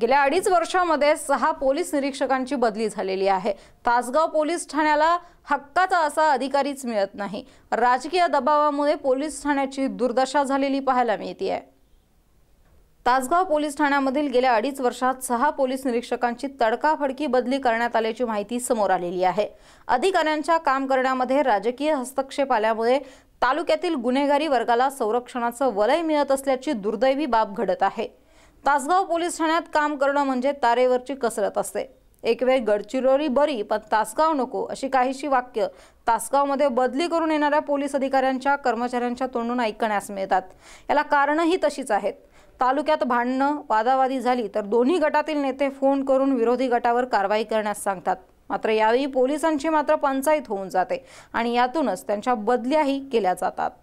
गेल्या अडीच वर्षामध्ये सहा पोलीस निरीक्षकांची बदली झालेली आहे तासगाव पोलीस ठाण्याला हक्काचा असा अधिकारीच मिळत नाही राजकीय दबावामुळे पोलीस ठाण्याची दुर्दशा झालेली पाहायला मिळते आहे तासगाव पोलीस ठाण्यामधील गेल्या अडीच वर्षात सहा पोलीस निरीक्षकांची तडकाफडकी बदली करण्यात आल्याची माहिती समोर आलेली आहे अधिकाऱ्यांच्या काम करण्यामध्ये राजकीय हस्तक्षेप आल्यामुळे तालुक्यातील गुन्हेगारी वर्गाला संरक्षणाचं वलय मिळत असल्याची दुर्दैवी बाब घडत आहे तासगाव पोलीस ठाण्यात काम करणं म्हणजे तारेवरची कसरत असते एक वेळ गडचिरोली बरी पण तासगाव नको अशी काहीशी वाक्य तासगावमध्ये बदली करून येणाऱ्या पोलीस अधिकाऱ्यांच्या कर्मचाऱ्यांच्या तोंडून ऐकण्यास मिळतात याला कारणंही तशीच आहेत तालुक्यात भांडणं वादावादी झाली तर दोन्ही गटातील नेते फोन करून विरोधी गटावर कारवाई करण्यास सांगतात मात्र यावेळी पोलिसांची मात्र पंचायत होऊन जाते आणि यातूनच त्यांच्या बदल्याही केल्या जातात